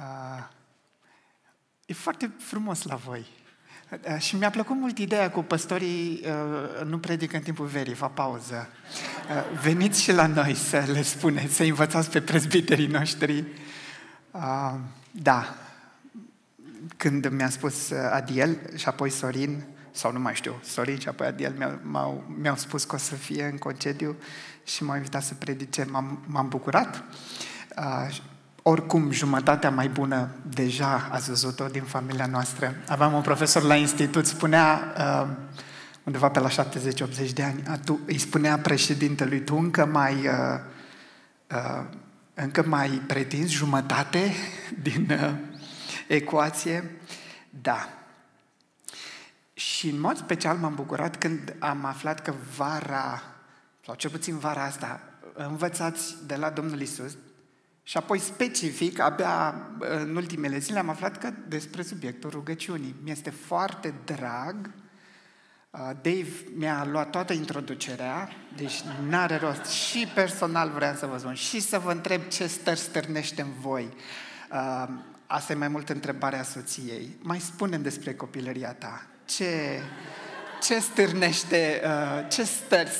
Uh, e foarte frumos la voi. Uh, și mi-a plăcut mult ideea cu păstorii uh, nu predică în timpul verii, va pauză. veniți și la noi să le spuneți, să învățați pe prezbiterii noștri. da, când mi-a spus Adiel și apoi Sorin, sau nu mai știu, Sorin și apoi Adiel mi-au, mi-au, mi-au spus că o să fie în concediu și m-au invitat să predice, m-am, m-am bucurat. Uh, oricum jumătatea mai bună deja a văzut-o din familia noastră. Aveam un profesor la institut, spunea uh, undeva pe la 70-80 de ani, atu, îi spunea președintelui, tu încă mai, uh, uh, încă mai pretinzi jumătate din uh, ecuație? Da. Și în mod special m-am bucurat când am aflat că vara, sau cel puțin vara asta, învățați de la Domnul Isus, și apoi, specific, abia în ultimele zile am aflat că despre subiectul rugăciunii. Mi-este foarte drag. Uh, Dave mi-a luat toată introducerea, deci n-are rost. Și personal vreau să vă spun și să vă întreb ce stări stârnește în voi. Uh, asta e mai mult întrebarea soției. Mai spunem despre copilăria ta. Ce, ce stârnește, uh, ce stări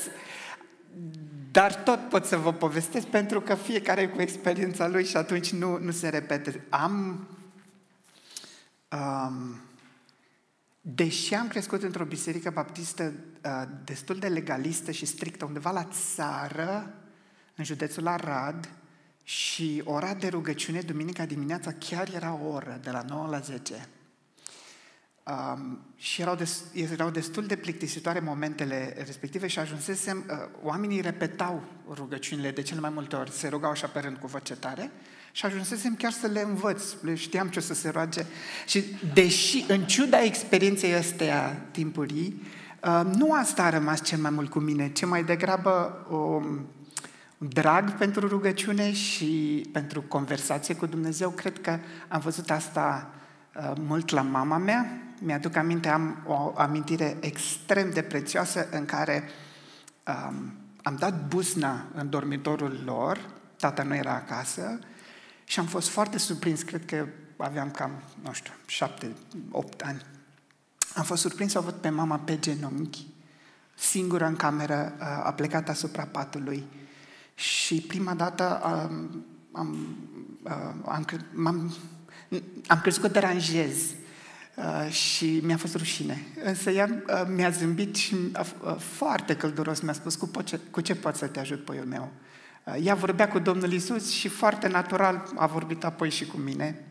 dar tot pot să vă povestesc pentru că fiecare e cu experiența lui și atunci nu, nu se repete. Am. Um, deși am crescut într-o biserică baptistă uh, destul de legalistă și strictă, undeva la țară, în județul Arad, și ora de rugăciune duminica dimineața chiar era o oră, de la 9 la 10. Um, și erau, des, erau destul de plictisitoare momentele respective și ajunsesem, uh, oamenii repetau rugăciunile de cel mai multe ori, se rugau așa pe rând cu voce tare și ajunsesem chiar să le învăț, le știam ce o să se roage și deși, în ciuda experienței ăsteia timpurii, uh, nu asta a rămas cel mai mult cu mine, ce mai degrabă o, drag pentru rugăciune și pentru conversație cu Dumnezeu. Cred că am văzut asta uh, mult la mama mea, mi-aduc aminte, am o amintire extrem de prețioasă în care um, am dat buzna în dormitorul lor, tata nu era acasă, și am fost foarte surprins, cred că aveam cam, nu știu, șapte, opt ani. Am fost surprins să o văd pe mama pe genunchi, singură în cameră, uh, a plecat asupra patului. Și prima dată um, am, uh, am, am, am, am crezut că deranjez. Uh, și mi-a fost rușine. Însă ea uh, mi-a zâmbit și uh, foarte călduros mi-a spus cu, ce, cu ce pot să te ajut, păiul meu. Ea vorbea cu Domnul Isus și foarte natural a vorbit apoi și cu mine.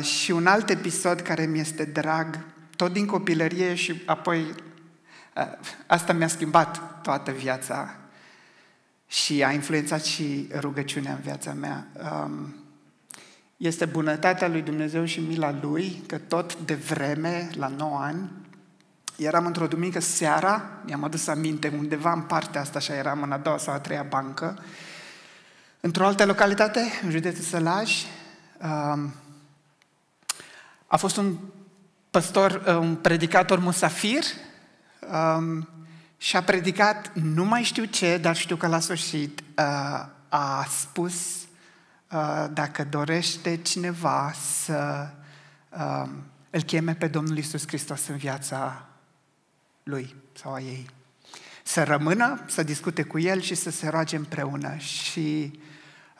Și un alt episod care mi este drag, tot din copilărie și apoi asta mi-a schimbat toată viața și a influențat și rugăciunea în viața mea. Um, este bunătatea lui Dumnezeu și mila lui, că tot de vreme, la 9 ani, eram într-o duminică seara, mi-am adus aminte, undeva în partea asta, așa eram în a doua sau a treia bancă, într-o altă localitate, în județul Sălaj, um, a fost un păstor, un predicator musafir um, și a predicat nu mai știu ce, dar știu că la sfârșit uh, a spus Uh, dacă dorește cineva să um, îl cheme pe Domnul Isus Hristos în viața lui sau a ei. Să rămână, să discute cu el și să se roage împreună. Și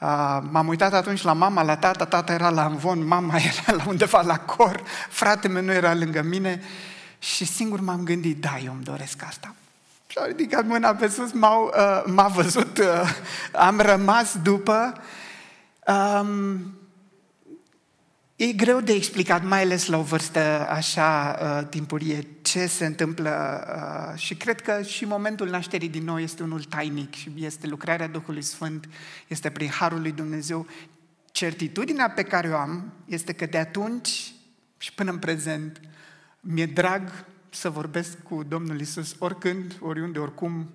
uh, m-am uitat atunci la mama, la tata, tata era la învon, mama era la undeva la cor, fratele meu nu era lângă mine și singur m-am gândit, da, eu îmi doresc asta. Și-a ridicat mâna pe sus, uh, m-a uh, văzut, uh, am rămas după Um, e greu de explicat, mai ales la o vârstă așa uh, timpurie, ce se întâmplă uh, și cred că și momentul nașterii din nou este unul tainic și este lucrarea Duhului Sfânt, este prin Harul lui Dumnezeu. Certitudinea pe care o am este că de atunci și până în prezent mi-e drag să vorbesc cu Domnul Isus oricând, oriunde, oricum.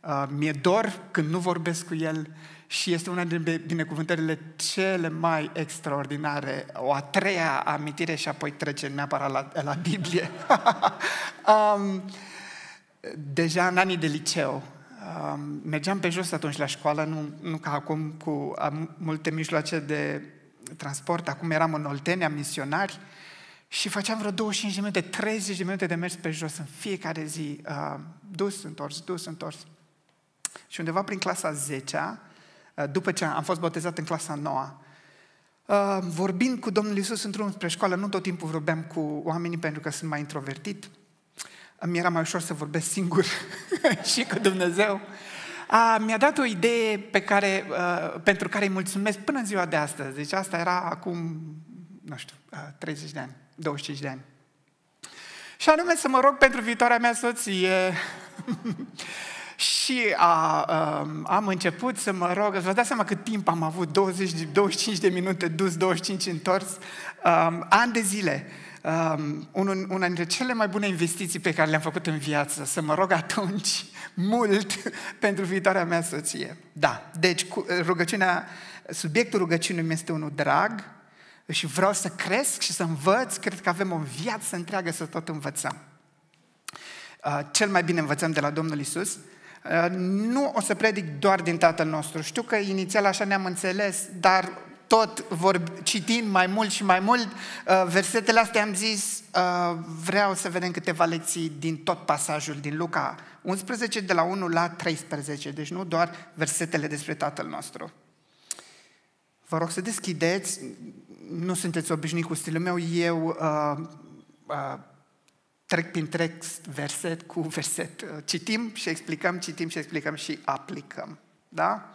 Uh, mi-e dor când nu vorbesc cu El și este una din binecuvântările cele mai extraordinare, o a treia amintire și apoi trece neapărat la, la Biblie. um, deja în anii de liceu, um, mergeam pe jos atunci la școală, nu, nu ca acum cu am multe mijloace de transport, acum eram în Oltenia, misionari, și făceam vreo 25 de minute, 30 de minute de mers pe jos în fiecare zi, uh, dus, întors, dus, întors. Și undeva prin clasa 10-a, Uh, după ce am fost botezat în clasa noua. Uh, vorbind cu Domnul Isus într-un spre școală, nu tot timpul vorbeam cu oamenii pentru că sunt mai introvertit. Mi era mai ușor să vorbesc singur și cu Dumnezeu. A, uh, mi-a dat o idee pe care, uh, pentru care îi mulțumesc până în ziua de astăzi. Deci asta era acum, nu știu, uh, 30 de ani, 25 de ani. Și anume să mă rog pentru viitoarea mea soție. și a, a, um, am început să mă rog, vă dați seama cât timp am avut, 20, 25 de minute dus, 25 întors, um, ani de zile. Um, unul, una dintre cele mai bune investiții pe care le-am făcut în viață, să mă rog atunci mult pentru viitoarea mea soție. Da, deci cu, rugăciunea, subiectul rugăciunii mi este unul drag și vreau să cresc și să învăț, cred că avem o viață întreagă să tot învățăm. Uh, cel mai bine învățăm de la Domnul Isus. Uh, nu o să predic doar din Tatăl nostru. Știu că inițial așa ne-am înțeles, dar tot vor, citind mai mult și mai mult uh, versetele astea, am zis, uh, vreau să vedem câteva lecții din tot pasajul din Luca 11, de la 1 la 13, deci nu doar versetele despre Tatăl nostru. Vă rog să deschideți, nu sunteți obișnuit cu stilul meu, eu uh, uh, trec prin text verset cu verset. Uh, citim și explicăm, citim și explicăm și aplicăm. Da?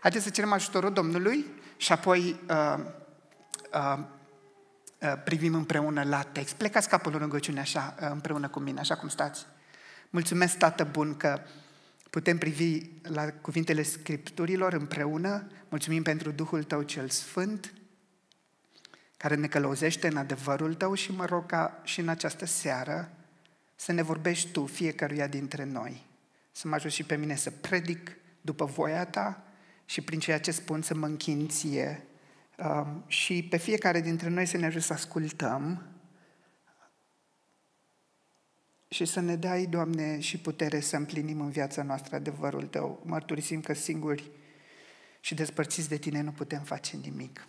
Haideți să cerem ajutorul Domnului și apoi uh, uh, uh, privim împreună la text. Plecați capul în rugăciune așa, uh, împreună cu mine, așa cum stați. Mulțumesc, Tată bun, că putem privi la cuvintele Scripturilor împreună. Mulțumim pentru Duhul Tău cel Sfânt care ne călăuzește în adevărul tău și mă rog ca și în această seară să ne vorbești tu fiecăruia dintre noi. Să mă ajut și pe mine să predic după voia ta și prin ceea ce spun să mă închin ție. Um, și pe fiecare dintre noi să ne ajut să ascultăm și să ne dai, Doamne, și putere să împlinim în viața noastră adevărul Tău. Mărturisim că singuri și despărțiți de Tine nu putem face nimic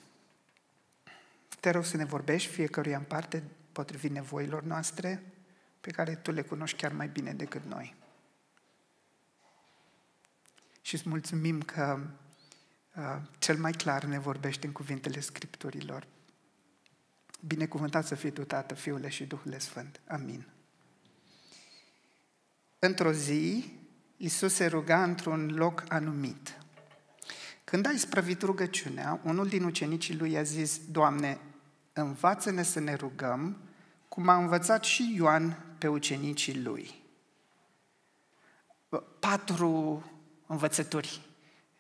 te rog să ne vorbești fiecăruia în parte potrivit nevoilor noastre pe care tu le cunoști chiar mai bine decât noi. Și îți mulțumim că uh, cel mai clar ne vorbești în cuvintele Scripturilor. Binecuvântat să fii tu, Tată, Fiule și Duhul Sfânt. Amin. Într-o zi, Iisus se ruga într-un loc anumit. Când a isprăvit rugăciunea, unul din ucenicii lui a zis, Doamne, învață-ne să ne rugăm, cum a învățat și Ioan pe ucenicii lui. Patru învățături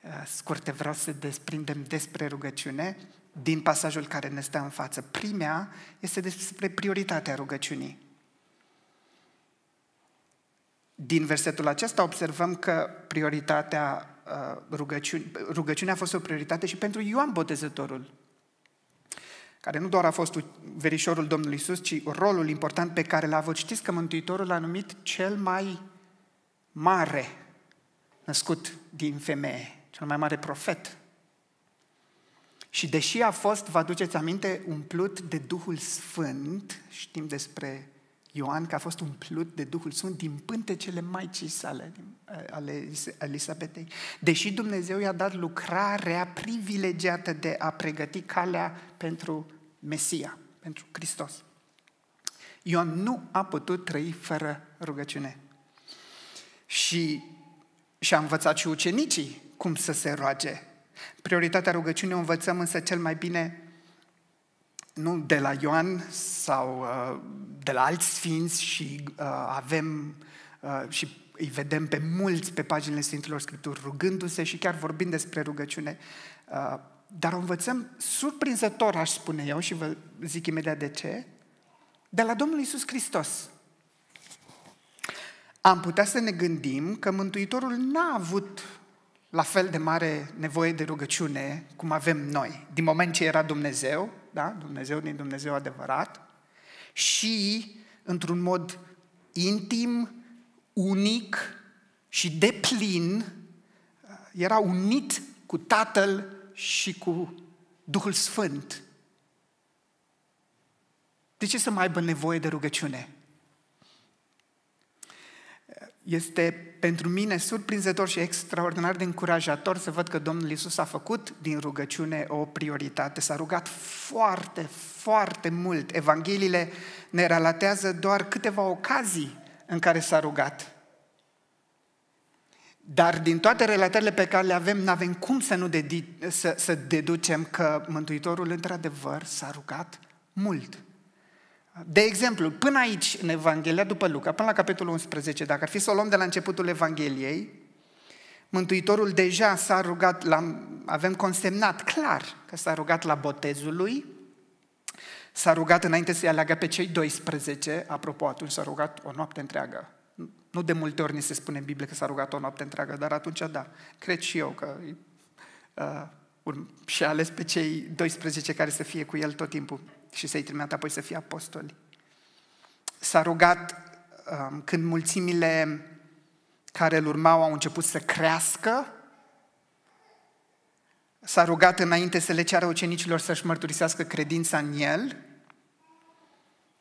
uh, scurte vreau să desprindem despre rugăciune din pasajul care ne stă în față. Primea este despre prioritatea rugăciunii. Din versetul acesta observăm că prioritatea uh, rugăciunii, rugăciunea a fost o prioritate și pentru Ioan Botezătorul care nu doar a fost verișorul Domnului Isus, ci rolul important pe care l-a avut. Știți că Mântuitorul l-a numit cel mai mare născut din femeie, cel mai mare profet. Și deși a fost, vă aduceți aminte, umplut de Duhul Sfânt, știm despre Ioan, că a fost umplut de Duhul Sfânt din pântecele Maicii sale, ale Elisabetei. Deși Dumnezeu i-a dat lucrarea privilegiată de a pregăti calea pentru Mesia, pentru Hristos. Ioan nu a putut trăi fără rugăciune. Și și-a învățat și ucenicii cum să se roage. Prioritatea rugăciunii o învățăm însă cel mai bine nu de la Ioan sau uh, de la alți sfinți și uh, avem uh, și îi vedem pe mulți pe paginile sfintelor Scripturi rugându-se și chiar vorbind despre rugăciune, dar o învățăm surprinzător, aș spune eu, și vă zic imediat de ce, de la Domnul Isus Hristos. Am putea să ne gândim că Mântuitorul n-a avut la fel de mare nevoie de rugăciune cum avem noi. Din moment ce era Dumnezeu, da? Dumnezeu din Dumnezeu adevărat, și într-un mod intim, unic și deplin, era unit cu Tatăl și cu Duhul Sfânt. De ce să mai aibă nevoie de rugăciune? Este pentru mine surprinzător și extraordinar de încurajator să văd că Domnul Isus a făcut din rugăciune o prioritate. S-a rugat foarte, foarte mult. Evangheliile ne relatează doar câteva ocazii în care s-a rugat. Dar din toate relatările pe care le avem, nu avem cum să, nu să, să deducem că Mântuitorul, într-adevăr, s-a rugat mult. De exemplu, până aici, în Evanghelia după Luca, până la capitolul 11, dacă ar fi să o luăm de la începutul Evangheliei, Mântuitorul deja s-a rugat, la, avem consemnat clar că s-a rugat la botezul lui, s-a rugat înainte să-i aleagă pe cei 12, apropo, atunci s-a rugat o noapte întreagă. Nu de multe ori ni se spune în Biblie că s-a rugat o noapte întreagă, dar atunci da, cred și eu că uh, și-a ales pe cei 12 care să fie cu el tot timpul și să-i trimită apoi să fie apostoli. S-a rugat um, când mulțimile care îl urmau au început să crească, s-a rugat înainte să le ceară ucenicilor să-și mărturisească credința în el.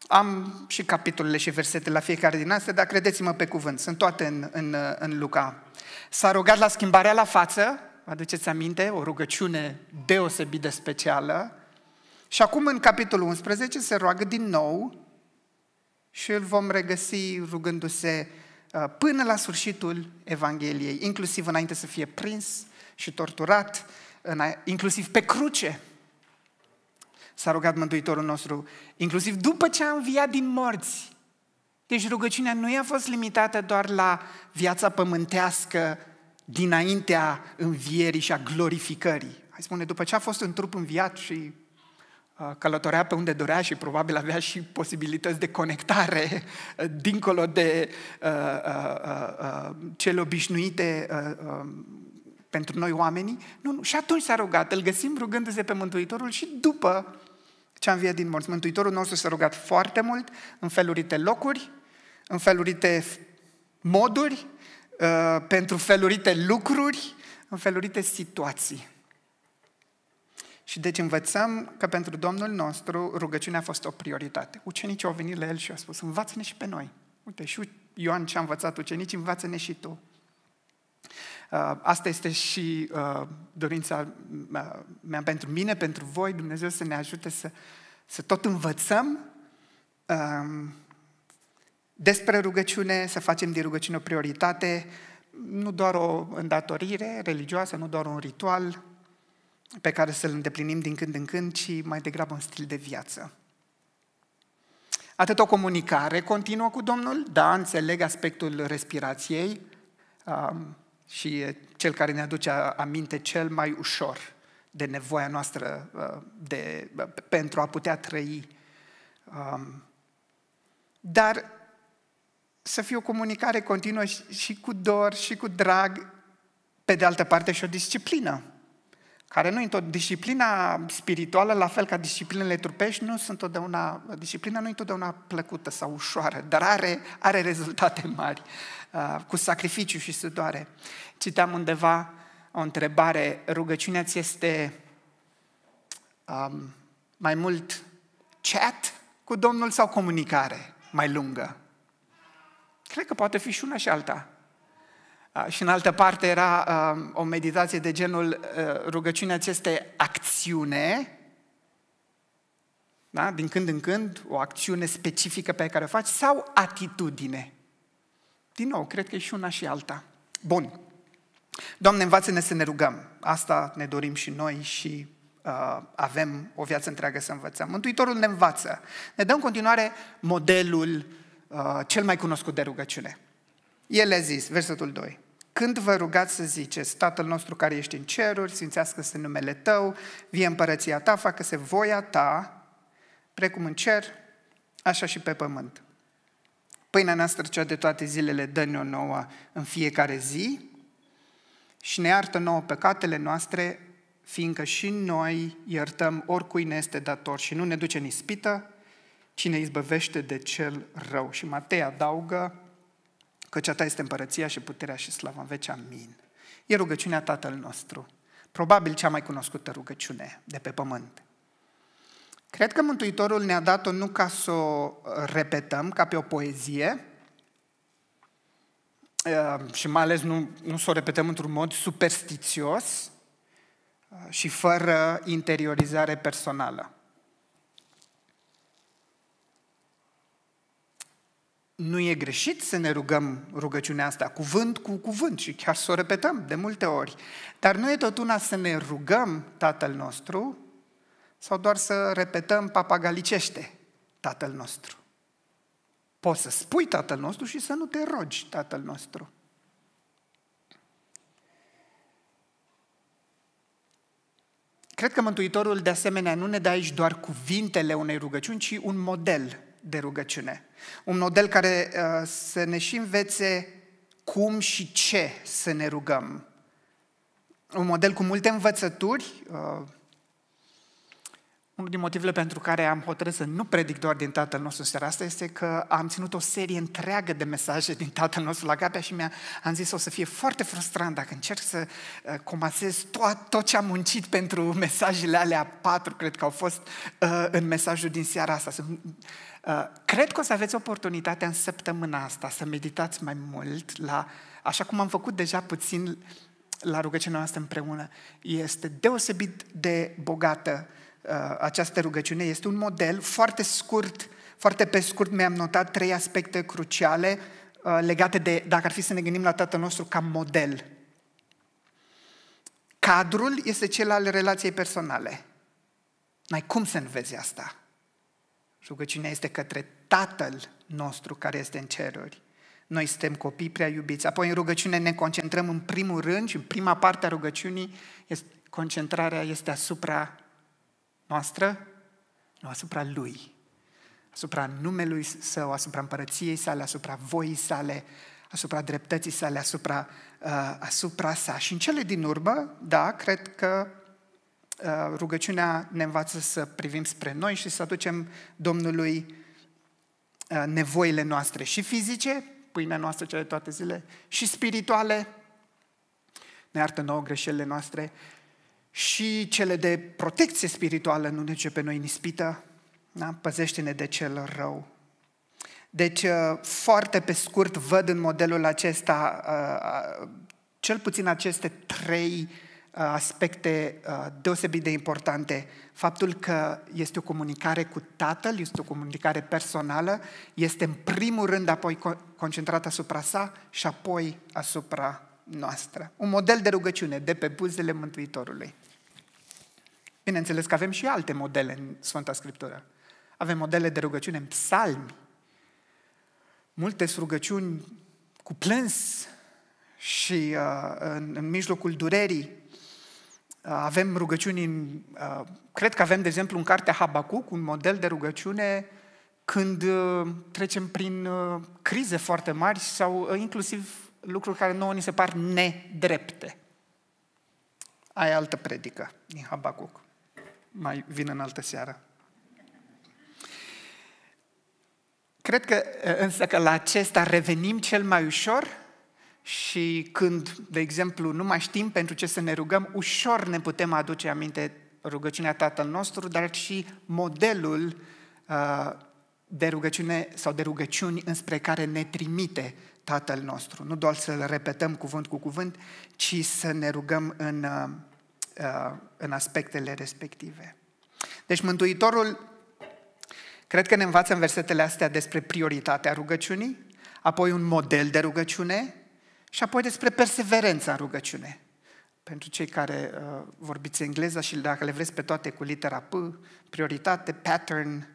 Am și capitolele și versete la fiecare din astea, dar credeți-mă pe cuvânt, sunt toate în, în, în Luca. S-a rugat la schimbarea la față, vă aduceți aminte, o rugăciune deosebit de specială, și acum în capitolul 11 se roagă din nou și îl vom regăsi rugându-se uh, până la sfârșitul Evangheliei, inclusiv înainte să fie prins și torturat, inclusiv pe cruce s-a rugat Mântuitorul nostru, inclusiv după ce a înviat din morți. Deci rugăciunea nu i-a fost limitată doar la viața pământească dinaintea învierii și a glorificării. Hai spune, după ce a fost în trup înviat și călătorea pe unde dorea și probabil avea și posibilități de conectare dincolo de uh, uh, uh, uh cele obișnuite uh, um, pentru noi oamenii. Nu, nu. Și atunci s-a rugat, îl găsim rugându-se pe Mântuitorul și după ce a înviat din morți. Mântuitorul nostru s-a rugat foarte mult, în felurite locuri, în felurite moduri, uh, pentru felurite lucruri, în felurite situații. Și deci învățăm că pentru Domnul nostru rugăciunea a fost o prioritate. Ucenicii au venit la el și au spus, învață-ne și pe noi. Uite, și Ioan ce a învățat ucenicii învață-ne și tu. Uh, asta este și uh, dorința uh, mea pentru mine, pentru voi, Dumnezeu să ne ajute să, să tot învățăm um, despre rugăciune, să facem din rugăciune o prioritate, nu doar o îndatorire religioasă, nu doar un ritual, pe care să-l îndeplinim din când în când, ci mai degrabă un stil de viață. Atât o comunicare continuă cu Domnul, da, înțeleg aspectul respirației um, și cel care ne aduce aminte cel mai ușor de nevoia noastră uh, de, pentru a putea trăi. Um, dar să fie o comunicare continuă și cu dor și cu drag, pe de altă parte și o disciplină care nu disciplina spirituală, la fel ca disciplinele trupești, nu sunt întotdeauna, disciplina nu întotdeauna plăcută sau ușoară, dar are, are rezultate mari, uh, cu sacrificiu și sudoare. Citeam undeva o întrebare, rugăciunea ți este um, mai mult chat cu Domnul sau comunicare mai lungă? Cred că poate fi și una și alta. Și în altă parte era o meditație de genul rugăciunea aceste acțiune, da? din când în când, o acțiune specifică pe care o faci, sau atitudine. Din nou, cred că e și una și alta. Bun. Doamne, învață-ne să ne rugăm. Asta ne dorim și noi și uh, avem o viață întreagă să învățăm. Mântuitorul ne învață. Ne dăm în continuare modelul uh, cel mai cunoscut de rugăciune. El a zis, versetul 2, când vă rugați să ziceți, Tatăl nostru care ești în ceruri, sfințească-se numele Tău, vie împărăția Ta, facă-se voia Ta, precum în cer, așa și pe pământ. Pâinea noastră cea de toate zilele dă-ne-o nouă în fiecare zi și ne iartă nouă păcatele noastre, fiindcă și noi iertăm oricui ne este dator și nu ne duce în ispită, cine izbăvește de cel rău. Și Matei adaugă, căci a ta este împărăția și puterea și slava în vecea. Amin. E rugăciunea Tatăl nostru, probabil cea mai cunoscută rugăciune de pe pământ. Cred că Mântuitorul ne-a dat-o nu ca să o repetăm, ca pe o poezie, uh, și mai ales nu, nu să o repetăm într-un mod superstițios uh, și fără interiorizare personală. nu e greșit să ne rugăm rugăciunea asta, cuvânt cu cuvânt și chiar să o repetăm de multe ori. Dar nu e tot una să ne rugăm Tatăl nostru sau doar să repetăm papagalicește Tatăl nostru. Poți să spui Tatăl nostru și să nu te rogi Tatăl nostru. Cred că Mântuitorul de asemenea nu ne dă aici doar cuvintele unei rugăciuni, ci un model de rugăciune. Un model care uh, să ne și învețe cum și ce să ne rugăm. Un model cu multe învățături uh, unul din motivele pentru care am hotărât să nu predic doar din Tatăl nostru în seara asta este că am ținut o serie întreagă de mesaje din Tatăl nostru la Gabea și mi-am zis o să fie foarte frustrant dacă încerc să uh, comasez tot, tot ce am muncit pentru mesajele alea patru, cred că au fost uh, în mesajul din seara asta. Uh, cred că o să aveți oportunitatea în săptămâna asta să meditați mai mult la, așa cum am făcut deja puțin la rugăciunea noastră împreună. Este deosebit de bogată Uh, această rugăciune este un model foarte scurt, foarte pe scurt mi-am notat trei aspecte cruciale uh, legate de, dacă ar fi să ne gândim la Tatăl nostru ca model. Cadrul este cel al relației personale. N-ai cum să nu vezi asta. Rugăciunea este către Tatăl nostru care este în ceruri. Noi suntem copii prea iubiți. Apoi în rugăciune ne concentrăm în primul rând și în prima parte a rugăciunii, este, concentrarea este asupra noastră, nu asupra Lui, asupra numelui Său, asupra împărăției sale, asupra voii sale, asupra dreptății sale, asupra, uh, asupra sa. Și în cele din urmă, da, cred că uh, rugăciunea ne învață să privim spre noi și să aducem Domnului uh, nevoile noastre și fizice, pâinea noastră cea de toate zile, și spirituale, ne iartă nouă greșelile noastre și cele de protecție spirituală nu ne duce pe noi în ispită, da? păzește-ne de cel rău. Deci, uh, foarte pe scurt, văd în modelul acesta uh, uh, cel puțin aceste trei aspecte deosebit de importante. Faptul că este o comunicare cu Tatăl, este o comunicare personală, este în primul rând apoi concentrată asupra sa și apoi asupra noastră. Un model de rugăciune de pe buzele Mântuitorului. Bineînțeles că avem și alte modele în Sfânta Scriptură. Avem modele de rugăciune în psalmi, multe rugăciuni cu plâns și uh, în, în mijlocul durerii. Uh, avem rugăciuni, în, uh, cred că avem, de exemplu, în cartea Habacuc, un model de rugăciune când uh, trecem prin uh, crize foarte mari sau uh, inclusiv lucruri care nouă ni se par nedrepte. Ai altă predică din Habacuc mai vin în altă seară. Cred că însă că la acesta revenim cel mai ușor și când, de exemplu, nu mai știm pentru ce să ne rugăm, ușor ne putem aduce aminte rugăciunea Tatăl nostru, dar și modelul uh, de rugăciune sau de rugăciuni înspre care ne trimite Tatăl nostru. Nu doar să-l repetăm cuvânt cu cuvânt, ci să ne rugăm în, uh, Uh, în aspectele respective. Deci Mântuitorul cred că ne învață în versetele astea despre prioritatea rugăciunii, apoi un model de rugăciune și apoi despre perseverența în rugăciune. Pentru cei care uh, vorbiți engleză și dacă le vreți pe toate cu litera P, prioritate, pattern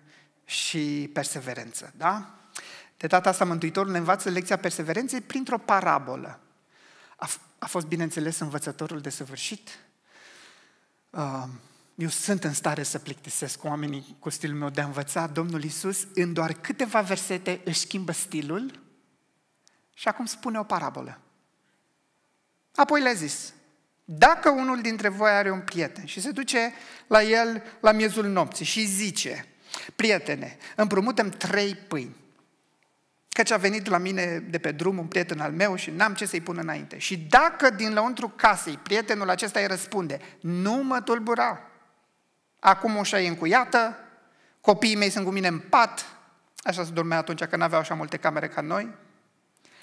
și perseverență, da? De data asta Mântuitorul ne învață lecția perseverenței printr-o parabolă. A, a fost, bineînțeles, învățătorul de săvârșit, Um, eu sunt în stare să plictisesc cu oamenii cu stilul meu de a învăța, Domnul Iisus în doar câteva versete își schimbă stilul și acum spune o parabolă. Apoi le-a zis, dacă unul dintre voi are un prieten și se duce la el la miezul nopții și zice, prietene, împrumutăm trei pâini Căci a venit la mine de pe drum un prieten al meu și n-am ce să-i pun înainte. Și dacă din lăuntru casei prietenul acesta îi răspunde, nu mă tulbura, acum ușa e încuiată, copiii mei sunt cu mine în pat, așa se dormea atunci că n-aveau așa multe camere ca noi,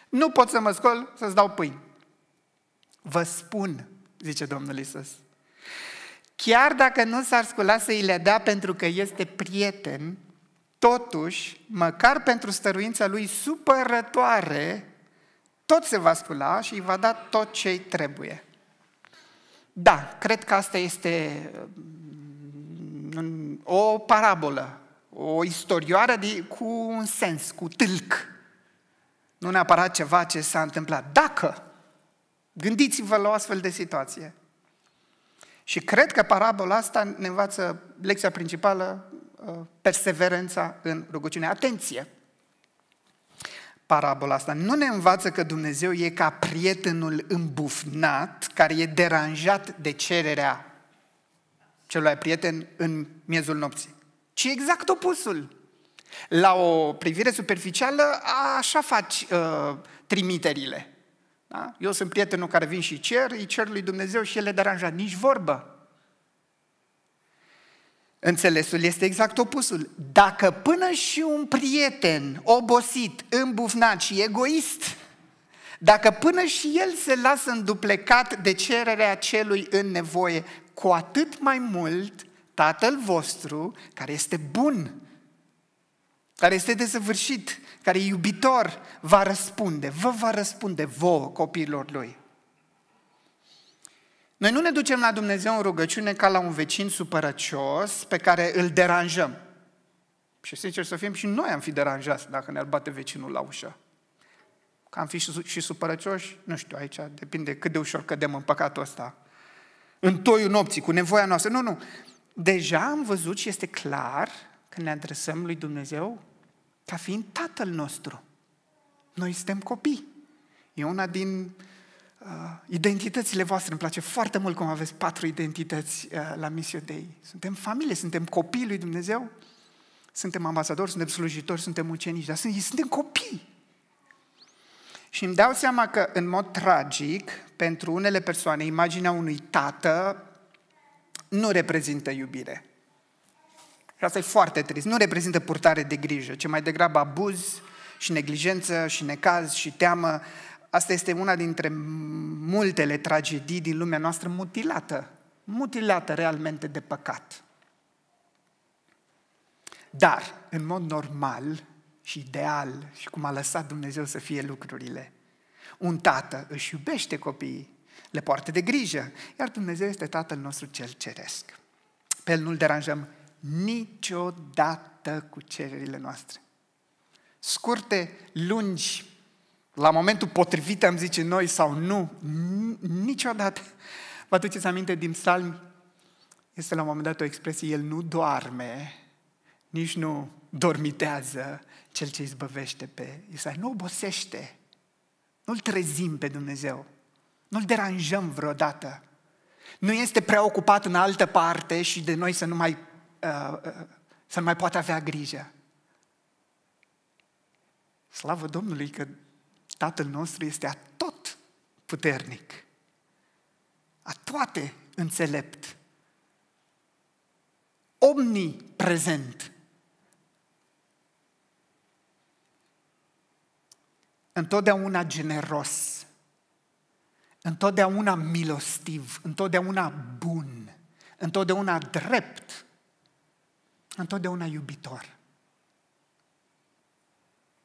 nu pot să mă scol să-ți dau pâini. Vă spun, zice Domnul Isus, chiar dacă nu s-ar scula să îi le dea pentru că este prieten, Totuși, măcar pentru stăruința lui supărătoare, tot se va spula și îi va da tot ce îi trebuie. Da, cred că asta este mm, o parabolă, o istorioară de, cu un sens, cu tâlc. Nu neapărat ceva ce s-a întâmplat. Dacă, gândiți-vă la o astfel de situație. Și cred că parabola asta ne învață lecția principală Uh, perseverența în rugăciune. Atenție! Parabola asta nu ne învață că Dumnezeu e ca prietenul îmbufnat care e deranjat de cererea celui prieten în miezul nopții, ci exact opusul. La o privire superficială, așa faci uh, trimiterile. Da? Eu sunt prietenul care vin și cer, îi cer lui Dumnezeu și el e deranjat. Nici vorbă. Înțelesul este exact opusul. Dacă până și un prieten obosit, îmbufnat și egoist, dacă până și el se lasă înduplecat de cererea celui în nevoie, cu atât mai mult Tatăl vostru, care este bun, care este desăvârșit, care e iubitor, va răspunde, vă va răspunde vouă copiilor lui. Noi nu ne ducem la Dumnezeu în rugăciune ca la un vecin supărăcios pe care îl deranjăm. Și sincer să fim, și noi am fi deranjați dacă ne-ar bate vecinul la ușă. Că am fi și supărăcioși, nu știu, aici depinde cât de ușor cădem în păcatul ăsta. În toiul nopții, cu nevoia noastră. Nu, nu. Deja am văzut și este clar că ne adresăm lui Dumnezeu ca fiind Tatăl nostru. Noi suntem copii. E una din uh, Uh, identitățile voastre. Îmi place foarte mult cum aveți patru identități uh, la Mission Day. Suntem familie, suntem copii lui Dumnezeu, suntem ambasadori, suntem slujitori, suntem ucenici, dar suntem copii. Și îmi dau seama că, în mod tragic, pentru unele persoane, imaginea unui tată nu reprezintă iubire. Și asta e foarte trist. Nu reprezintă purtare de grijă, ci mai degrabă abuz și neglijență și necaz și teamă Asta este una dintre multele tragedii din lumea noastră mutilată, mutilată realmente de păcat. Dar, în mod normal și ideal, și cum a lăsat Dumnezeu să fie lucrurile, un tată își iubește copiii, le poartă de grijă, iar Dumnezeu este Tatăl nostru cel ceresc. Pe El nu-L deranjăm niciodată cu cererile noastre. Scurte, lungi, la momentul potrivit am zice noi sau nu, niciodată. Vă aduceți aminte din psalmi? Este la un moment dat o expresie, el nu doarme, nici nu dormitează cel ce izbăvește pe Isaia. Nu obosește. Nu-l trezim pe Dumnezeu. Nu-l deranjăm vreodată. Nu este preocupat în altă parte și de noi să nu mai, uh, uh, să nu mai poată avea grijă. Slavă Domnului că Tatăl nostru este tot puternic, a toate înțelept, omniprezent. Întotdeauna generos, întotdeauna milostiv, întotdeauna bun, întotdeauna drept, întotdeauna iubitor,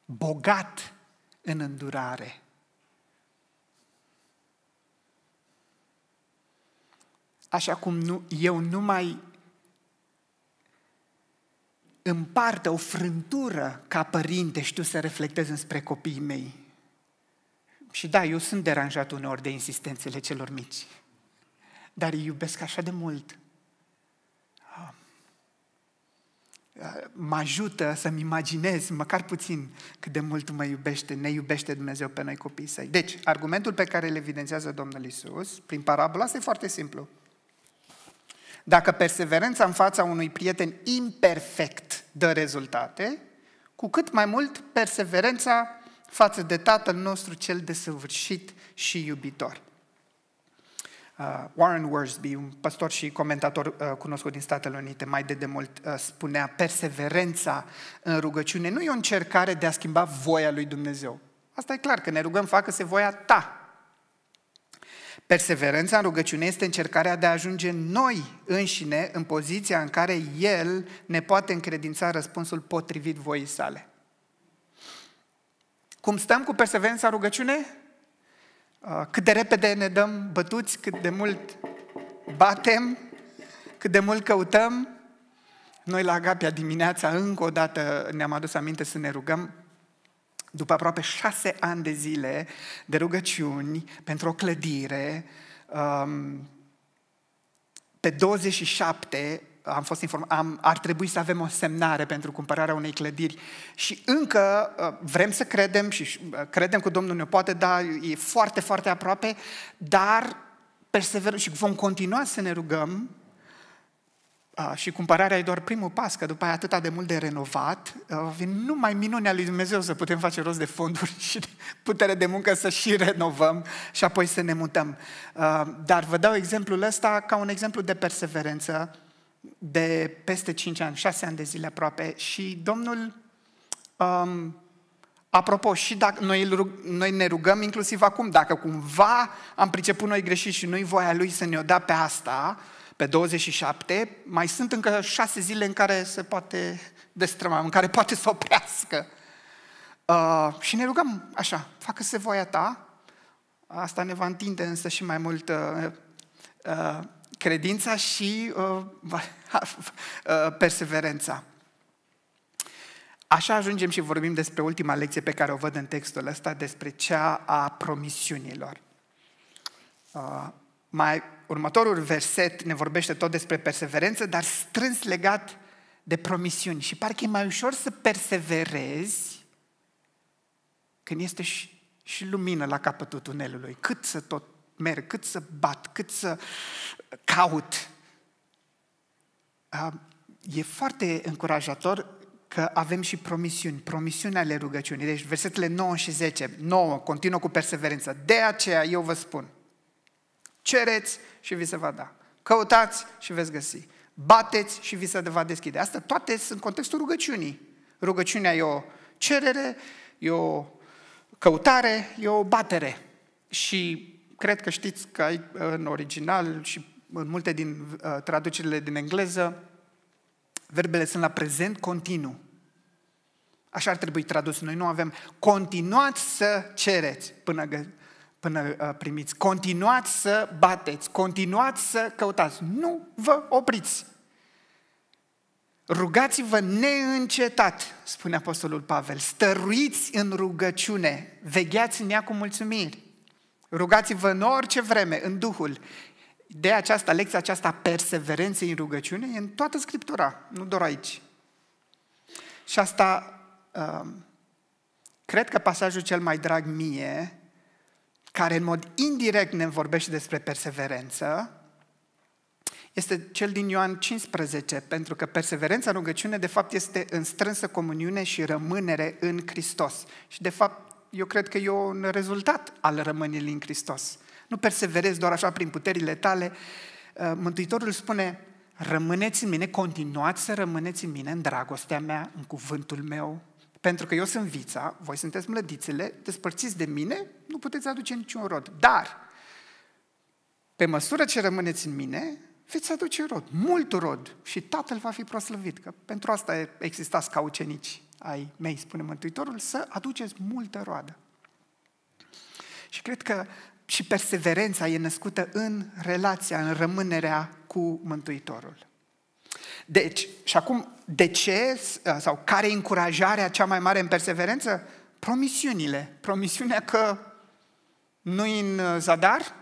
bogat în îndurare. Așa cum nu, eu nu mai împartă o frântură ca părinte, știu să reflectez înspre copiii mei. Și da, eu sunt deranjat uneori de insistențele celor mici, dar îi iubesc așa de mult mă ajută să-mi imaginez măcar puțin cât de mult mă iubește, ne iubește Dumnezeu pe noi copiii săi. Deci, argumentul pe care îl evidențiază Domnul Isus prin parabola este foarte simplu. Dacă perseverența în fața unui prieten imperfect dă rezultate, cu cât mai mult perseverența față de Tatăl nostru cel desăvârșit și iubitor. Uh, Warren Worsby, un pastor și comentator uh, cunoscut din Statele Unite, mai de demult uh, spunea, perseverența în rugăciune nu e o încercare de a schimba voia lui Dumnezeu. Asta e clar, că ne rugăm, facă-se voia ta. Perseverența în rugăciune este încercarea de a ajunge noi înșine în poziția în care El ne poate încredința răspunsul potrivit voii sale. Cum stăm cu perseverența în rugăciune? cât de repede ne dăm bătuți, cât de mult batem, cât de mult căutăm. Noi la Agapia dimineața încă o dată ne-am adus aminte să ne rugăm după aproape șase ani de zile de rugăciuni pentru o clădire, pe 27 am fost informat, am, ar trebui să avem o semnare pentru cumpărarea unei clădiri și încă uh, vrem să credem și uh, credem că Domnul ne poate da, e foarte, foarte aproape, dar perseverăm și vom continua să ne rugăm uh, și cumpărarea e doar primul pas, că după aia atâta de mult de renovat, vin numai minunea lui Dumnezeu să putem face rost de fonduri și de putere de muncă să și renovăm și apoi să ne mutăm. Dar vă dau exemplul ăsta ca un exemplu de perseverență de peste 5 ani, 6 ani de zile aproape și Domnul, um, apropo, și dacă noi, rug, noi ne rugăm inclusiv acum, dacă cumva am priceput noi greșit și nu-i voia Lui să ne-o dea pe asta, pe 27, mai sunt încă 6 zile în care se poate destrăma, în care poate să oprească. Uh, și ne rugăm așa, facă-se voia ta, asta ne va întinde însă și mai mult uh, uh, credința și uh, uh, perseverența. Așa ajungem și vorbim despre ultima lecție pe care o văd în textul ăsta, despre cea a promisiunilor. Uh, mai următorul verset ne vorbește tot despre perseverență, dar strâns legat de promisiuni. Și parcă e mai ușor să perseverezi când este și, și lumină la capătul tunelului, cât să tot merg, cât să bat, cât să caut. Ah, e foarte încurajator că avem și promisiuni, promisiunea ale rugăciunii. Deci versetele 9 și 10, 9, continuă cu perseverență. De aceea eu vă spun, cereți și vi se va da. Căutați și veți găsi. Bateți și vi se va deschide. Asta toate sunt în contextul rugăciunii. Rugăciunea e o cerere, e o căutare, e o batere. Și cred că știți că ai în original și în multe din uh, traducerile din engleză, verbele sunt la prezent continuu. Așa ar trebui tradus. Noi nu avem continuați să cereți până, până uh, primiți, continuați să bateți, continuați să căutați. Nu vă opriți. Rugați-vă neîncetat, spune Apostolul Pavel, stăruiți în rugăciune, vegheați în ea cu mulțumiri. Rugați-vă în orice vreme, în Duhul. De aceasta, lecția aceasta perseverență perseverenței în rugăciune e în toată Scriptura, nu doar aici. Și asta, um, cred că pasajul cel mai drag mie, care în mod indirect ne vorbește despre perseverență, este cel din Ioan 15, pentru că perseverența în rugăciune, de fapt, este în strânsă comuniune și rămânere în Hristos. Și, de fapt, eu cred că e un rezultat al rămânerii în Hristos. Nu perseverezi doar așa prin puterile tale. Uh, Mântuitorul spune, rămâneți în mine, continuați să rămâneți în mine, în dragostea mea, în cuvântul meu, pentru că eu sunt vița, voi sunteți mlădițele, despărțiți de mine, nu puteți aduce niciun rod. Dar, pe măsură ce rămâneți în mine, veți aduce rod, mult rod și Tatăl va fi proslăvit, că pentru asta exista ca ucenici ai mei, spune Mântuitorul, să aduceți multă roadă. Și cred că și perseverența e născută în relația, în rămânerea cu Mântuitorul. Deci, și acum, de ce sau care e încurajarea cea mai mare în perseverență? Promisiunile. Promisiunea că nu în zadar,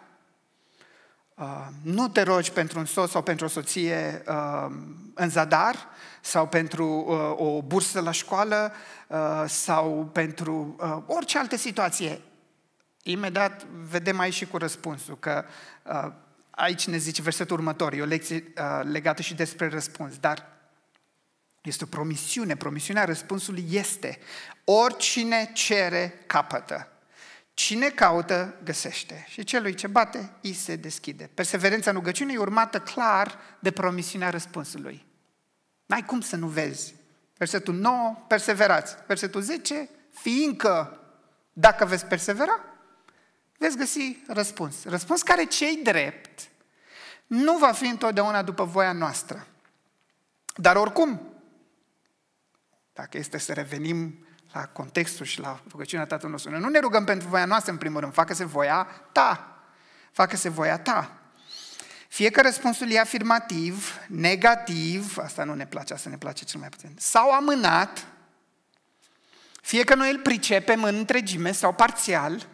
Uh, nu te rogi pentru un soț sau pentru o soție uh, în zadar sau pentru uh, o bursă la școală sau pentru orice altă situație. Imediat vedem aici și cu răspunsul că aici ne zice versetul următor, e o lecție legată și despre răspuns, dar este o promisiune, promisiunea răspunsului este oricine cere capătă. Cine caută, găsește. Și celui ce bate, îi se deschide. Perseverența în rugăciune e urmată clar de promisiunea răspunsului. N-ai cum să nu vezi. Versetul 9, perseverați. Versetul 10, fiindcă dacă veți persevera, veți găsi răspuns. Răspuns care cei drept nu va fi întotdeauna după voia noastră. Dar oricum, dacă este să revenim la contextul și la rugăciunea Tatăl nostru. Noi nu ne rugăm pentru voia noastră, în primul rând, facă-se voia ta. Facă-se voia ta. Fie că răspunsul e afirmativ, negativ, asta nu ne place, asta ne place cel mai puțin, sau amânat, fie că noi îl pricepem în întregime sau parțial,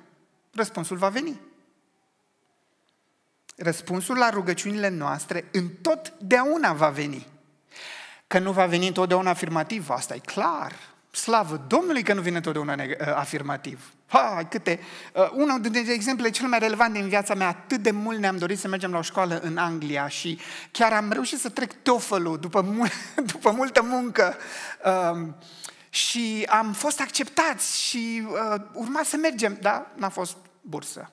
răspunsul va veni. Răspunsul la rugăciunile noastre întotdeauna va veni. Că nu va veni întotdeauna afirmativ, asta e clar. Slavă Domnului că nu vine totdeauna ă, afirmativ. Ha, câte! Ă, unul dintre exemplele cel mai relevante din viața mea, atât de mult ne-am dorit să mergem la o școală în Anglia și chiar am reușit să trec tofălul după, mul- după multă muncă. Um, și am fost acceptați și uh, urma să mergem, dar n-a fost bursă.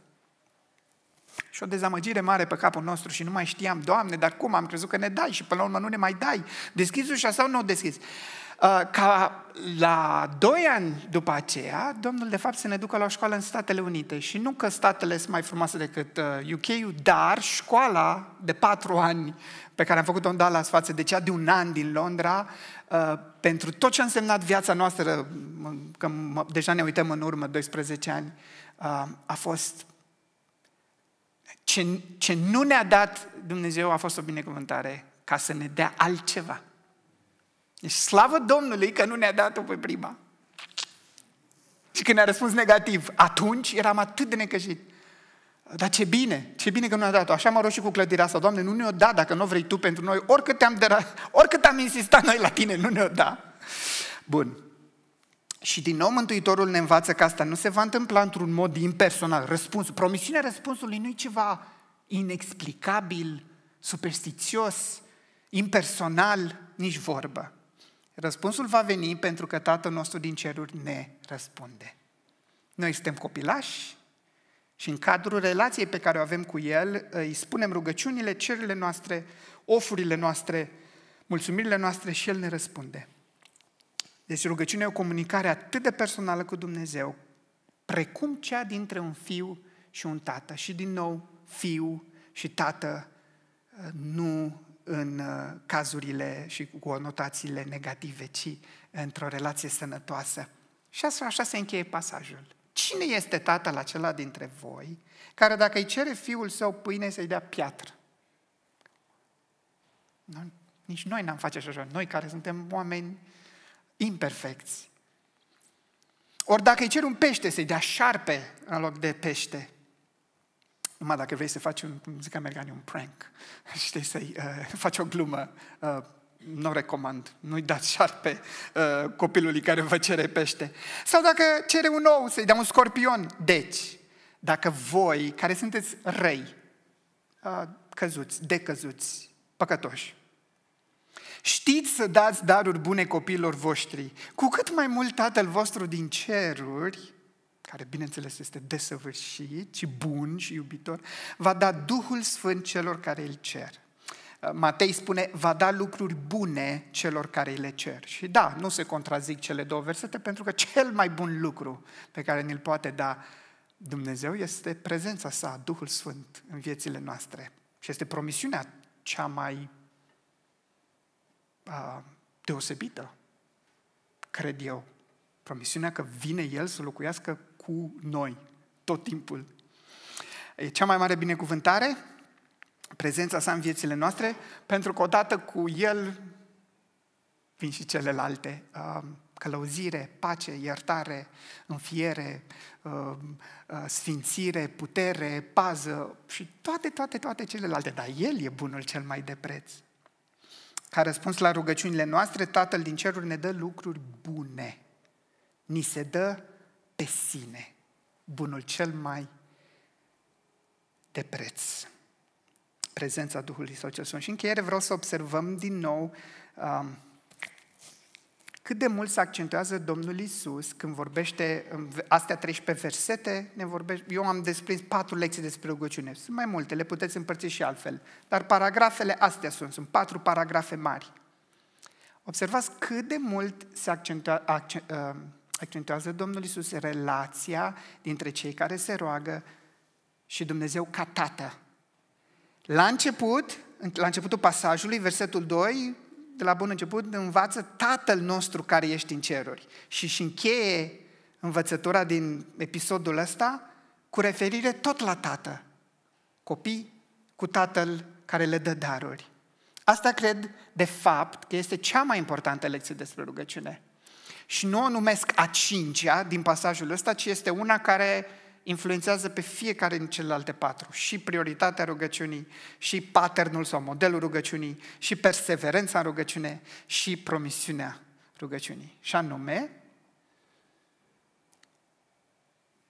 Și o dezamăgire mare pe capul nostru și nu mai știam, Doamne, dar cum am crezut că ne dai și până la urmă nu ne mai dai. Deschizi ușa sau nu o deschizi? Uh, Uh, ca la doi ani după aceea, Domnul de fapt să ne ducă la o școală în Statele Unite. Și nu că statele sunt mai frumoase decât UK-ul, uh, dar școala de patru ani pe care am făcut-o în Dallas față de cea de un an din Londra, uh, pentru tot ce a însemnat viața noastră, că deja ne uităm în urmă 12 ani, a fost ce, ce nu ne-a dat Dumnezeu a fost o binecuvântare ca să ne dea altceva. Deci slavă Domnului că nu ne-a dat-o pe prima. Și când a răspuns negativ, atunci eram atât de necăjit. Dar ce bine, ce bine că nu ne-a dat-o. Așa mă rog și cu clădirea asta, Doamne, nu ne-o da dacă nu vrei Tu pentru noi. Oricât, am dera- oricât am insistat noi la Tine, nu ne-o da. Bun. Și din nou Mântuitorul ne învață că asta nu se va întâmpla într-un mod impersonal. Răspunsul, promisiunea răspunsului nu e ceva inexplicabil, superstițios, impersonal, nici vorbă. Răspunsul va veni pentru că Tatăl nostru din ceruri ne răspunde. Noi suntem copilași și în cadrul relației pe care o avem cu El îi spunem rugăciunile, cerurile noastre, ofurile noastre, mulțumirile noastre și El ne răspunde. Deci rugăciunea e o comunicare atât de personală cu Dumnezeu, precum cea dintre un fiu și un tată. Și din nou, fiu și tată uh, nu în uh, cazurile și cu anotațiile negative, ci într-o relație sănătoasă. Și asta așa se încheie pasajul. Cine este tatăl acela dintre voi care dacă îi cere fiul său pâine să-i dea piatră? Nu, nici noi n-am face așa, așa, noi care suntem oameni imperfecți. Ori dacă îi cer un pește să-i dea șarpe în loc de pește, numai dacă vrei să faci un, cum zic americanii, un prank, știi, să-i uh, faci o glumă, uh, nu recomand, nu-i dați șarpe uh, copilului care vă cere pește. Sau dacă cere un ou, să-i dea un scorpion. Deci, dacă voi, care sunteți răi, uh, căzuți, decăzuți, păcătoși, știți să dați daruri bune copiilor voștri, cu cât mai mult Tatăl vostru din ceruri care bineînțeles este desăvârșit și bun și iubitor, va da Duhul Sfânt celor care îl cer. Uh, Matei spune, va da lucruri bune celor care le cer. Și da, nu se contrazic cele două versete, pentru că cel mai bun lucru pe care ne-l poate da Dumnezeu este prezența sa, Duhul Sfânt, în viețile noastre. Și este promisiunea cea mai a, uh, deosebită, cred eu. Promisiunea că vine El să locuiască cu noi, tot timpul. E cea mai mare binecuvântare, prezența sa în viețile noastre, pentru că odată cu el vin și celelalte. Uh, călăuzire, pace, iertare, înfiere, uh, uh, sfințire, putere, pază și toate, toate, toate celelalte. Dar El e bunul cel mai de preț. Ca răspuns la rugăciunile noastre, Tatăl din ceruri ne dă lucruri bune. Ni se dă pe sine, bunul cel mai de preț. Prezența Duhului sau cel Sfânt. Și în încheiere vreau să observăm din nou um, cât de mult se accentuează Domnul Isus când vorbește, în astea 13 versete, ne vorbește, eu am desprins patru lecții despre rugăciune. Sunt mai multe, le puteți împărți și altfel. Dar paragrafele astea sunt, sunt patru paragrafe mari. Observați cât de mult se accentuează, uh, accentuează Domnul Isus relația dintre cei care se roagă și Dumnezeu ca tată. La început, la începutul pasajului, versetul 2, de la bun început, învață Tatăl nostru care ești în ceruri și și încheie învățătura din episodul ăsta cu referire tot la Tată. Copii cu Tatăl care le dă daruri. Asta cred, de fapt, că este cea mai importantă lecție despre rugăciune. Și nu o numesc a cincea din pasajul ăsta, ci este una care influențează pe fiecare din celelalte patru. Și prioritatea rugăciunii, și patternul sau modelul rugăciunii, și perseverența în rugăciune, și promisiunea rugăciunii. Și anume,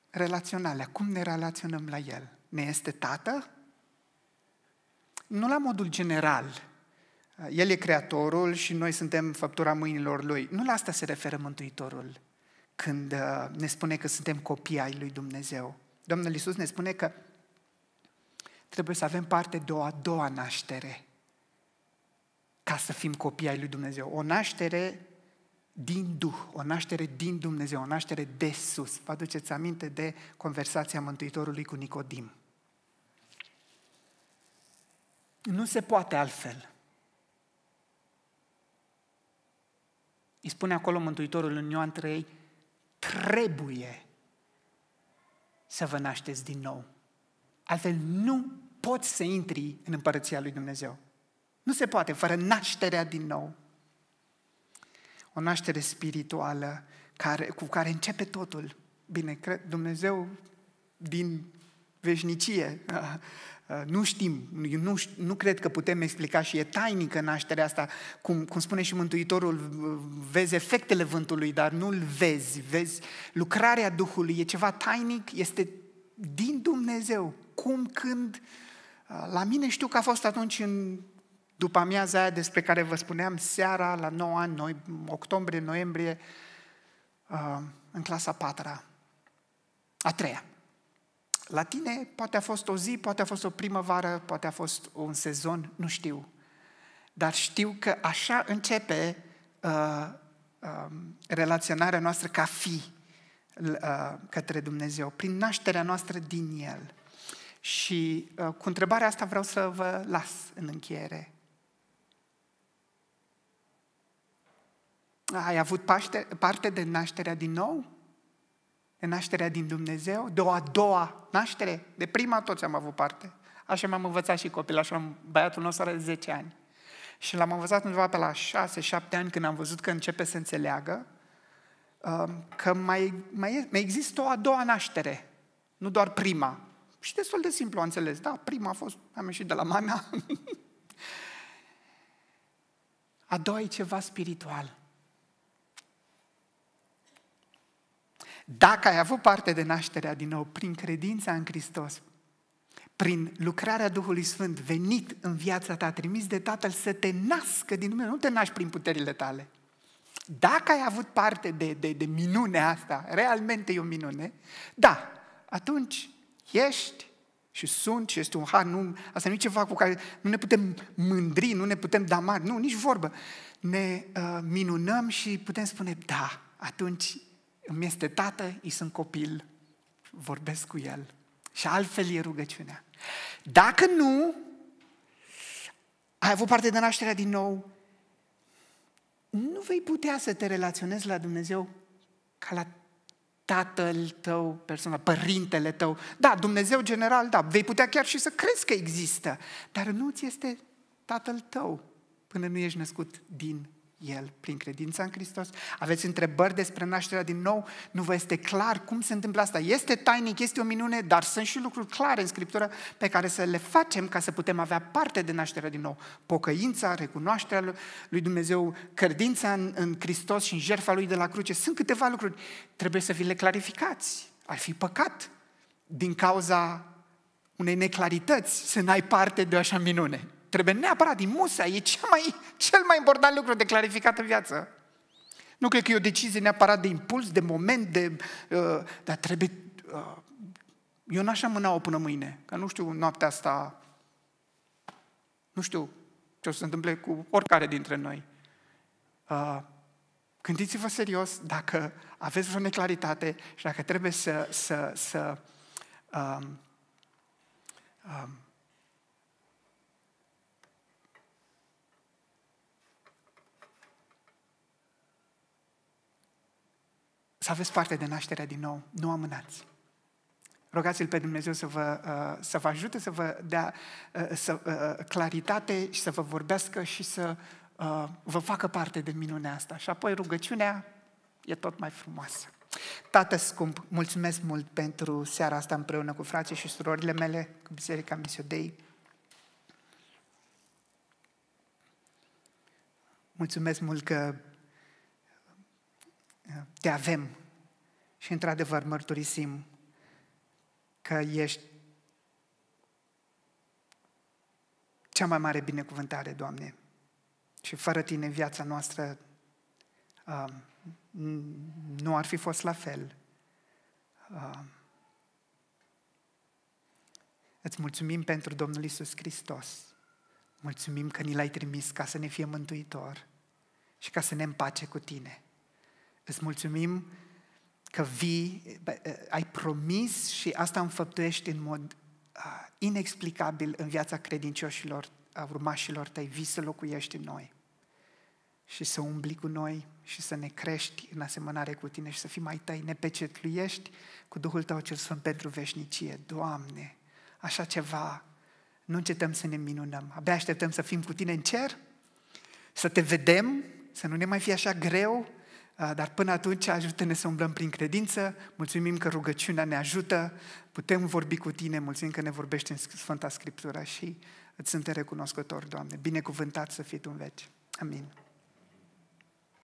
relaționalea. Cum ne relaționăm la El? Ne este Tată? Nu la modul general, Uh, El e creatorul și noi suntem făptura mâinilor lui. Nu la asta se referă Mântuitorul când uh, ne spune că suntem copii ai lui Dumnezeu. Domnul Iisus ne spune că trebuie să avem parte de o a doua naștere ca să fim copii ai lui Dumnezeu. O naștere din Duh, o naștere din Dumnezeu, o naștere de sus. Vă aduceți aminte de conversația Mântuitorului cu Nicodim. Nu se poate altfel. Îi spune acolo Mântuitorul în Ioan 3, trebuie să vă nașteți din nou. Altfel nu poți să intri în împărăția lui Dumnezeu. Nu se poate fără nașterea din nou. O naștere spirituală care, cu care începe totul. Bine, cred, Dumnezeu din veșnicie. Uh, nu știm, nu, nu cred că putem explica și e tainică nașterea asta, cum, cum spune și Mântuitorul, vezi efectele vântului, dar nu-l vezi, vezi lucrarea Duhului, e ceva tainic, este din Dumnezeu. Cum, când, uh, la mine știu că a fost atunci în după amiaza aia despre care vă spuneam seara la 9 ani, noi, octombrie, noiembrie, uh, în clasa 4 a treia. La tine poate a fost o zi, poate a fost o primăvară, poate a fost un sezon, nu știu. Dar știu că așa începe uh, uh, relaționarea noastră ca fi uh, către Dumnezeu, prin nașterea noastră din El. Și uh, cu întrebarea asta vreau să vă las în încheiere. Ai avut parte, parte de nașterea din nou? de nașterea din Dumnezeu, de o a doua naștere, de prima toți am avut parte. Așa m-am învățat și copil, așa am, băiatul nostru are 10 ani. Și l-am învățat undeva pe la 6-7 ani când am văzut că începe să înțeleagă um, că mai, mai, mai există o a doua naștere, nu doar prima. Și destul de simplu a înțeles, da, prima a fost, am ieșit de la mama. a doua e ceva spiritual. Dacă ai avut parte de nașterea din nou prin credința în Hristos, prin lucrarea Duhului Sfânt venit în viața ta, trimis de Tatăl să te nască din lume, nu te naști prin puterile tale. Dacă ai avut parte de, de, de minunea asta, realmente e o minune, da, atunci ești și sunt și este un har, nu, asta nu e ceva cu care nu ne putem mândri, nu ne putem da mari, nu, nici vorbă. Ne uh, minunăm și putem spune, da, atunci îmi este tată, îi sunt copil, vorbesc cu el. Și altfel e rugăciunea. Dacă nu, ai avut parte de nașterea din nou, nu vei putea să te relaționezi la Dumnezeu ca la tatăl tău personal, părintele tău. Da, Dumnezeu general, da, vei putea chiar și să crezi că există, dar nu ți este tatăl tău până nu ești născut din el prin credința în Hristos? Aveți întrebări despre nașterea din nou? Nu vă este clar cum se întâmplă asta? Este tainic, este o minune, dar sunt și lucruri clare în Scriptură pe care să le facem ca să putem avea parte de nașterea din nou. Pocăința, recunoașterea lui Dumnezeu, credința în, în Hristos și în jertfa lui de la cruce. Sunt câteva lucruri. Trebuie să vi le clarificați. Ar fi păcat din cauza unei neclarități să n-ai parte de o așa minune trebuie neapărat din musa, e cel mai, cel mai important lucru de clarificat în viață. Nu cred că e o decizie neapărat de impuls, de moment, de, uh, dar trebuie... Uh, eu n-aș amâna-o până mâine, că nu știu noaptea asta, nu știu ce o să se întâmple cu oricare dintre noi. Uh, gândiți-vă serios dacă aveți vreo neclaritate și dacă trebuie să, să, să uh, uh, să aveți parte de nașterea din nou. Nu amânați. Rogați-L pe Dumnezeu să vă, uh, să vă ajute, să vă dea uh, să, uh, claritate și să vă vorbească și să vă facă parte de minunea asta. Și apoi rugăciunea e tot mai frumoasă. Tată scump, mulțumesc mult pentru seara asta împreună cu frații și surorile mele, cu Biserica Misiodei. Mulțumesc mult că te avem. Și într-adevăr mărturisim că ești cea mai mare binecuvântare, Doamne. Și fără Tine viața noastră uh, nu ar fi fost la fel. Uh, îți mulțumim pentru Domnul Isus Hristos. Mulțumim că ni l-ai trimis ca să ne fie mântuitor și ca să ne împace cu Tine. Îți mulțumim că vii, ă, ai promis și asta înfăptuiești în mod ă, inexplicabil în viața credincioșilor, a urmașilor tăi, vii să locuiești în noi și să umbli cu noi și să ne crești în asemănare cu Tine și să fii mai tăi, ne pecetluiești cu Duhul Tău cel Sfânt pentru veșnicie. Doamne, așa ceva, nu încetăm să ne minunăm, abia așteptăm să fim cu Tine în cer, să Te vedem, să nu ne mai fie așa greu, Ah, dar până atunci ajută-ne să umblăm prin credință, mulțumim că rugăciunea ne ajută, putem vorbi cu Tine, mulțumim că ne vorbești în Sfânta Scriptură și îți suntem recunoscători, Doamne. Binecuvântat să fii Tu în veci. Amin.